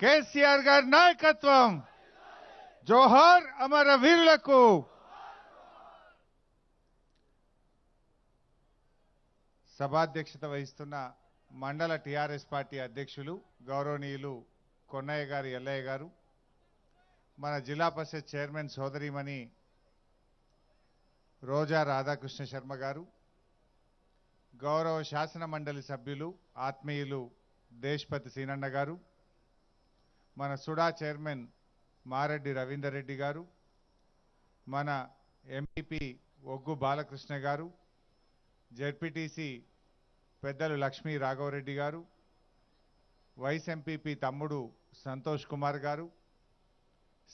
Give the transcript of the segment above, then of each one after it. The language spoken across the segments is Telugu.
కేసీఆర్ గారి నాయకత్వం జోహార్ అమర వీరులకు సభాధ్యక్షత వహిస్తున్న మండల టీఆర్ఎస్ పార్టీ అధ్యక్షులు గౌరవనీయులు కొన్నయ్య గారు ఎల్లయ్య గారు మన జిల్లా పరిషత్ చైర్మన్ సోదరిమణి రోజా రాధాకృష్ణ శర్మ గారు గౌరవ శాసన మండలి సభ్యులు ఆత్మీయులు దేశ్పతి సీనన్న గారు మన సుడా చైర్మన్ మారెడ్డి రవీందర్ రెడ్డి గారు మన ఎంపీపీ ఒగ్గు బాలకృష్ణ గారు జెడ్పీటీసీ పెద్దలు లక్ష్మీ రాఘవరెడ్డి గారు వైస్ ఎంపీపీ తమ్ముడు సంతోష్ కుమార్ గారు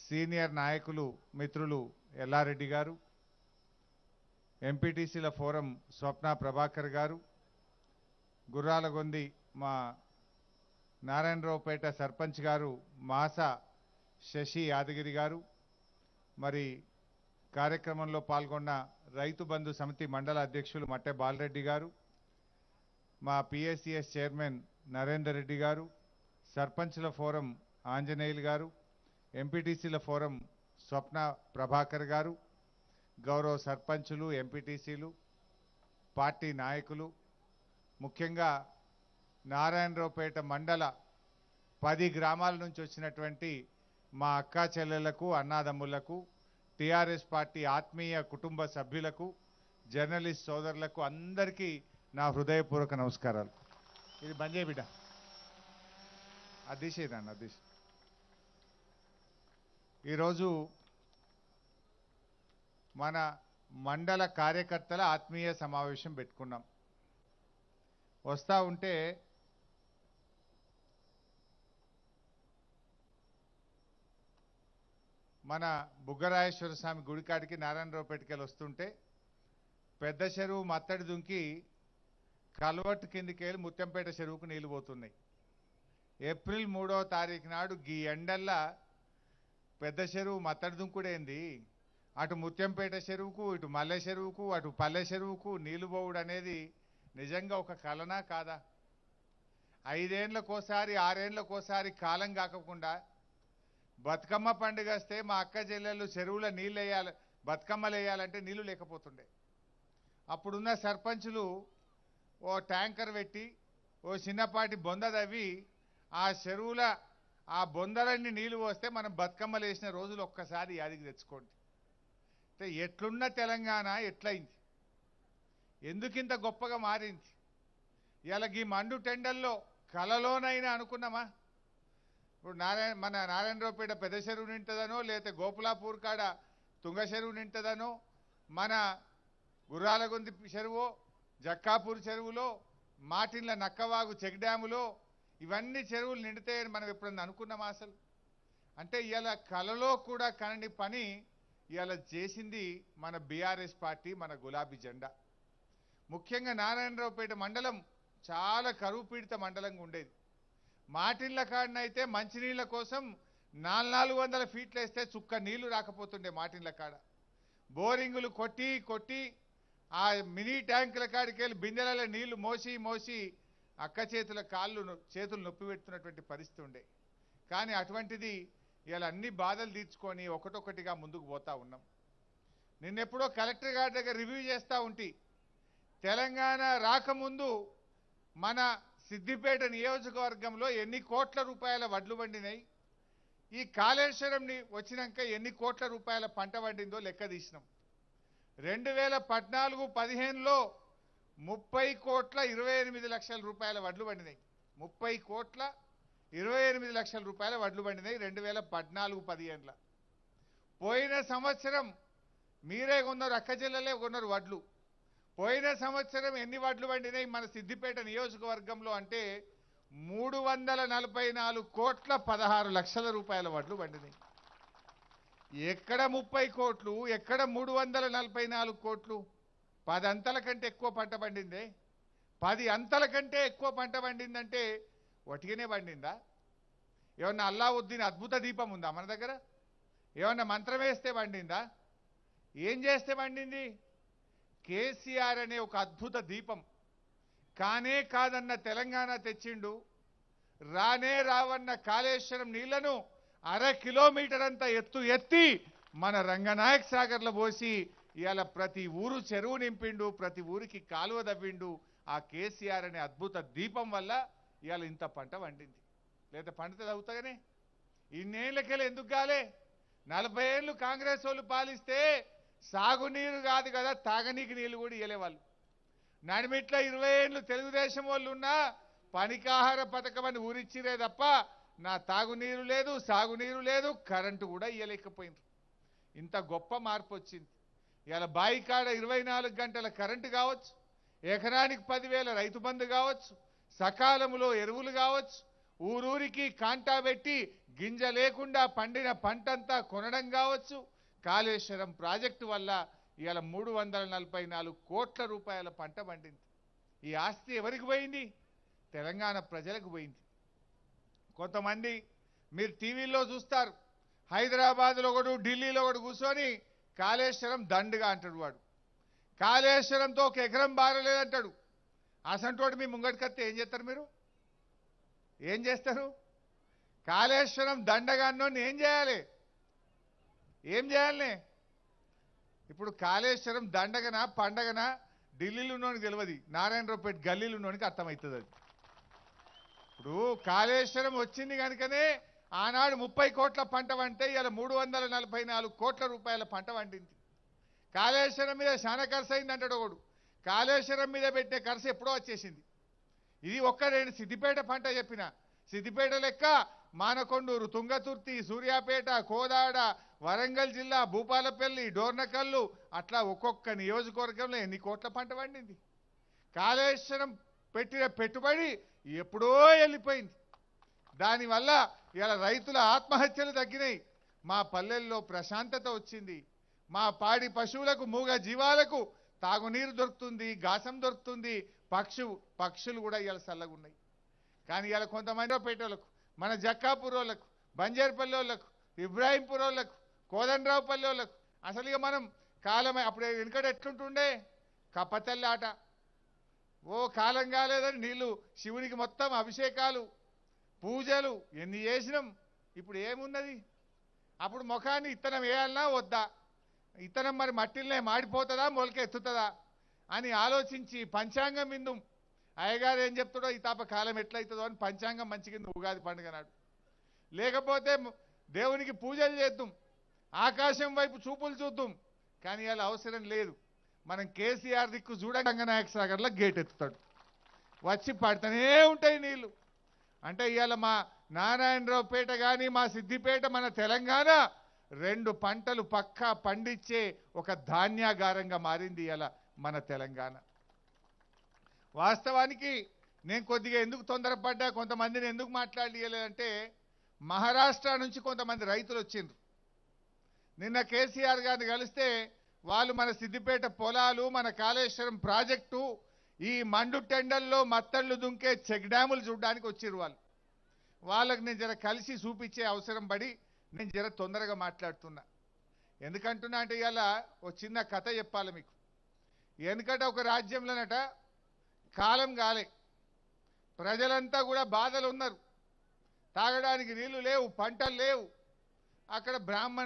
సీనియర్ నాయకులు మిత్రులు ఎల్లారెడ్డి గారు ఎంపీటీసీల ఫోరం స్వప్న ప్రభాకర్ గారు గుర్రాలగొంది మా నారాయణరావుపేట సర్పంచ్ గారు మాస శశి యాదగిరి గారు మరి కార్యక్రమంలో పాల్గొన్న రైతు బంధు సమితి మండల అధ్యక్షులు మట్టె బాలరెడ్డి గారు మా పిఎస్సిఎస్ చైర్మన్ నరేందర్ రెడ్డి గారు సర్పంచ్ల ఫోరం ఆంజనేయులు గారు ఎంపీటీసీల ఫోరం స్వప్న ప్రభాకర్ గారు గౌరవ సర్పంచులు ఎంపీటీసీలు పార్టీ నాయకులు ముఖ్యంగా నారాయణరావుపేట మండల పది గ్రామాల నుంచి వచ్చినటువంటి మా అక్క చెల్లెలకు అన్నాదమ్ములకు టీఆర్ఎస్ పార్టీ ఆత్మీయ కుటుంబ సభ్యులకు జర్నలిస్ట్ సోదరులకు అందరికీ నా హృదయపూర్వక నమస్కారాలు ఇది బంజే బిడ్డ అదిశేదాన్ని అదిశ ఈరోజు మన మండల కార్యకర్తల ఆత్మీయ సమావేశం పెట్టుకున్నాం వస్తూ ఉంటే మన బుగ్గరాజేశ్వర స్వామి గుడికాడికి పెట్టుకెళ్ళి వస్తుంటే పెద్ద చెరువు మత్తడి దుంకి కల్వర్ట్ కిందికి వెళ్ళి ముత్యంపేట చెరువుకు నీళ్ళు పోతున్నాయి ఏప్రిల్ మూడో తారీఖు నాడు గీ ఎండల్లా పెద్ద చెరువు మత్తడి దుంకుడేంది అటు ముత్యంపేట చెరువుకు ఇటు మల్లె చెరువుకు అటు పల్లె చెరువుకు నీళ్ళు పోవుడు అనేది నిజంగా ఒక కలనా కాదా ఐదేండ్లకోసారి ఆరేండ్లకోసారి కాలం కాకకుండా బతుకమ్మ పండుగ వస్తే మా అక్క చెల్లెలు చెరువులో నీళ్ళు వేయాలి బతుకమ్మలు వేయాలంటే నీళ్లు లేకపోతుండే అప్పుడున్న సర్పంచులు ఓ ట్యాంకర్ పెట్టి ఓ చిన్నపాటి బొంద తవ్వి ఆ చెరువుల ఆ బొందలన్నీ నీళ్ళు పోస్తే మనం బతుకమ్మలు వేసిన రోజులు ఒక్కసారి యాదికి తెచ్చుకోండి అంటే ఎట్లున్న తెలంగాణ ఎట్లయింది ఎందుకింత గొప్పగా మారింది ఇలాగ ఈ మండు టెండల్లో కలలోనైనా అనుకున్నామా ఇప్పుడు నారాయణ మన నారాయణరావుపేట పెద్ద చెరువు నింటదనో లేకపోతే గోపులాపూర్ కాడ తుంగ చెరువు నింటదనో మన గుర్రాలగొంది చెరువు జక్కాపూర్ చెరువులో మాటిన్ల నక్కవాగు చెక్ డ్యాములో ఇవన్నీ చెరువులు నిండుతాయని మనం ఎప్పుడన్నా అనుకున్నాం అసలు అంటే ఇలా కళలో కూడా కనని పని ఇవాళ చేసింది మన బీఆర్ఎస్ పార్టీ మన గులాబీ జెండా ముఖ్యంగా నారాయణరావుపేట మండలం చాలా కరువు పీడిత మండలంగా ఉండేది మాటిళ్ళ కాడనైతే మంచినీళ్ళ కోసం నాలుగు నాలుగు వందల ఫీట్లు వేస్తే చుక్క నీళ్లు రాకపోతుండే మాటిళ్ళ కాడ బోరింగులు కొట్టి కొట్టి ఆ మినీ ట్యాంకుల కాడికి వెళ్ళి బిందెలలో నీళ్లు మోసి మోసి అక్క చేతుల కాళ్ళు చేతులు నొప్పి పెడుతున్నటువంటి పరిస్థితి ఉండే కానీ అటువంటిది ఇలా అన్ని బాధలు తీర్చుకొని ఒకటొకటిగా ముందుకు పోతా ఉన్నాం నిన్నెప్పుడో కలెక్టర్ గారి దగ్గర రివ్యూ చేస్తూ ఉంటే తెలంగాణ రాకముందు మన సిద్దిపేట నియోజకవర్గంలో ఎన్ని కోట్ల రూపాయల వడ్లు వండినాయి ఈ కాళేశ్వరంని వచ్చినాక ఎన్ని కోట్ల రూపాయల పంట వండిందో లెక్క తీసినాం రెండు వేల పద్నాలుగు పదిహేనులో ముప్పై కోట్ల ఇరవై ఎనిమిది లక్షల రూపాయల వడ్లు పండినాయి ముప్పై కోట్ల ఇరవై ఎనిమిది లక్షల రూపాయల వడ్లు పండినాయి రెండు వేల పద్నాలుగు పదిహేనుల పోయిన సంవత్సరం మీరే కొన్నారు అక్క జిల్లలే కొన్నారు వడ్లు పోయిన సంవత్సరం ఎన్ని వడ్లు పండినాయి మన సిద్దిపేట నియోజకవర్గంలో అంటే మూడు వందల నలభై నాలుగు కోట్ల పదహారు లక్షల రూపాయల వడ్లు పండినాయి ఎక్కడ ముప్పై కోట్లు ఎక్కడ మూడు వందల నలభై నాలుగు కోట్లు పది అంతల కంటే ఎక్కువ పంట పండిందే పది అంతల కంటే ఎక్కువ పంట పండిందంటే ఒటిగానే పండిందా ఏమన్నా అల్లావుద్దీన్ అద్భుత దీపం ఉందా మన దగ్గర ఏమన్నా మంత్రం వేస్తే పండిందా ఏం చేస్తే పండింది కేసీఆర్ అనే ఒక అద్భుత దీపం కానే కాదన్న తెలంగాణ తెచ్చిండు రానే రావన్న కాళేశ్వరం నీళ్లను అర కిలోమీటర్ అంతా ఎత్తు ఎత్తి మన రంగనాయక్ సాగర్లో పోసి ఇవాళ ప్రతి ఊరు చెరువు నింపిండు ప్రతి ఊరికి కాలువ దవ్విండు ఆ కేసీఆర్ అనే అద్భుత దీపం వల్ల ఇవాళ ఇంత పంట వండింది లేదా పంట తగ్గుతాగానే ఇన్నేళ్ళకెళ్ళి ఎందుకు కాలే నలభై ఏళ్ళు కాంగ్రెస్ వాళ్ళు పాలిస్తే సాగునీరు కాదు కదా తాగనీకి నీళ్ళు కూడా వాళ్ళు నడిమిట్ల ఇరవై ఏళ్ళు తెలుగుదేశం వాళ్ళు ఉన్నా పనికాహార పథకం అని ఊరిచ్చిరే తప్ప నా తాగునీరు లేదు సాగునీరు లేదు కరెంటు కూడా ఇవ్వలేకపోయింది ఇంత గొప్ప మార్పు వచ్చింది ఇలా బాయి కాడ ఇరవై గంటల కరెంటు కావచ్చు ఎకరానికి పదివేల రైతు బంధు కావచ్చు సకాలంలో ఎరువులు కావచ్చు ఊరూరికి కాంటా పెట్టి గింజ లేకుండా పండిన పంటంతా కొనడం కావచ్చు కాళేశ్వరం ప్రాజెక్టు వల్ల ఇవాళ మూడు వందల నలభై నాలుగు కోట్ల రూపాయల పంట పండింది ఈ ఆస్తి ఎవరికి పోయింది తెలంగాణ ప్రజలకు పోయింది కొంతమంది మీరు టీవీల్లో చూస్తారు హైదరాబాద్లో ఒకడు ఢిల్లీలో ఒకడు కూర్చొని కాళేశ్వరం దండుగా అంటాడు వాడు కాళేశ్వరంతో ఒక ఎకరం బారలేదంటాడు అసంటోడు మీ ముంగటికత్తే ఏం చేస్తారు మీరు ఏం చేస్తారు కాళేశ్వరం దండగా అన్నోని ఏం చేయాలి ఏం చేయాలి ఇప్పుడు కాళేశ్వరం దండగన పండగన ఢిల్లీలో ఉన్నోనికి తెలియదు నారాయణరావుపేట గల్లీలో ఉన్నోనికి అర్థమవుతుంది అది ఇప్పుడు కాళేశ్వరం వచ్చింది కనుకనే ఆనాడు ముప్పై కోట్ల పంట వంటే ఇలా మూడు వందల నలభై నాలుగు కోట్ల రూపాయల పంట వండింది కాళేశ్వరం మీద శాన ఖర్చు అయింది అంటాడు ఒకడు కాళేశ్వరం మీద పెట్టే ఖర్చు ఎప్పుడో వచ్చేసింది ఇది ఒక్క నేను సిద్దిపేట పంట చెప్పిన సిద్దిపేట లెక్క మానకొండూరు తుంగతుర్తి సూర్యాపేట కోదాడ వరంగల్ జిల్లా భూపాలపల్లి డోర్నకల్లు అట్లా ఒక్కొక్క నియోజకవర్గంలో ఎన్ని కోట్ల పంట పండింది కాళేశ్వరం పెట్టిన పెట్టుబడి ఎప్పుడో వెళ్ళిపోయింది దానివల్ల ఇలా రైతుల ఆత్మహత్యలు తగ్గినాయి మా పల్లెల్లో ప్రశాంతత వచ్చింది మా పాడి పశువులకు మూగ జీవాలకు తాగునీరు దొరుకుతుంది గాసం దొరుకుతుంది పక్షు పక్షులు కూడా ఇలా ఉన్నాయి కానీ ఇలా కొంతమంది పేటలకు మన జక్కాపురోళ్ళకు వాళ్ళకు కోదండరావుపల్లి వాళ్ళకు అసలు ఇక మనం కాలమే అప్పుడు వెనుకట ఎట్లుంటుండే ఆట ఓ కాలం కాలేదని నీళ్ళు శివునికి మొత్తం అభిషేకాలు పూజలు ఎన్ని చేసినాం ఇప్పుడు ఏమున్నది అప్పుడు ముఖాన్ని ఇత్తనం వేయాలన్నా వద్దా ఇత్తనం మరి మట్టిల్నే మాడిపోతుందా మొలకెత్తుతుందా అని ఆలోచించి పంచాంగం విందు అయ్యగారు ఏం చెప్తాడో ఈ తాప కాలం ఎట్లయితుందో అని పంచాంగం మంచి కింద ఉగాది పండుగ నాడు లేకపోతే దేవునికి పూజలు చేద్దాం ఆకాశం వైపు చూపులు చూద్దాం కానీ అలా అవసరం లేదు మనం కేసీఆర్ దిక్కు చూడ గంగనాయక సాగర్లో గేట్ ఎత్తుతాడు వచ్చి పడుతూనే ఉంటాయి నీళ్ళు అంటే ఇవాళ మా నారాయణరావుపేట కానీ మా సిద్దిపేట మన తెలంగాణ రెండు పంటలు పక్కా పండించే ఒక ధాన్యాగారంగా మారింది ఇవాళ మన తెలంగాణ వాస్తవానికి నేను కొద్దిగా ఎందుకు తొందరపడ్డా కొంతమందిని ఎందుకు మాట్లాడియలేదంటే మహారాష్ట్ర నుంచి కొంతమంది రైతులు వచ్చిండ్రు నిన్న కేసీఆర్ గారిని కలిస్తే వాళ్ళు మన సిద్దిపేట పొలాలు మన కాళేశ్వరం ప్రాజెక్టు ఈ మండు టెండల్లో మత్తళ్ళు దుంకే చెక్ డ్యాములు చూడడానికి వచ్చిరు వాళ్ళు వాళ్ళకి నేను జర కలిసి చూపించే అవసరం పడి నేను జర తొందరగా మాట్లాడుతున్నా ఎందుకంటున్నా అంటే ఇవాళ ఒక చిన్న కథ చెప్పాలి మీకు ఎందుకంటే ఒక రాజ్యంలోనట కాలం కాలే ప్రజలంతా కూడా బాధలు ఉన్నారు తాగడానికి నీళ్లు లేవు పంటలు లేవు అక్కడ బ్రాహ్మణ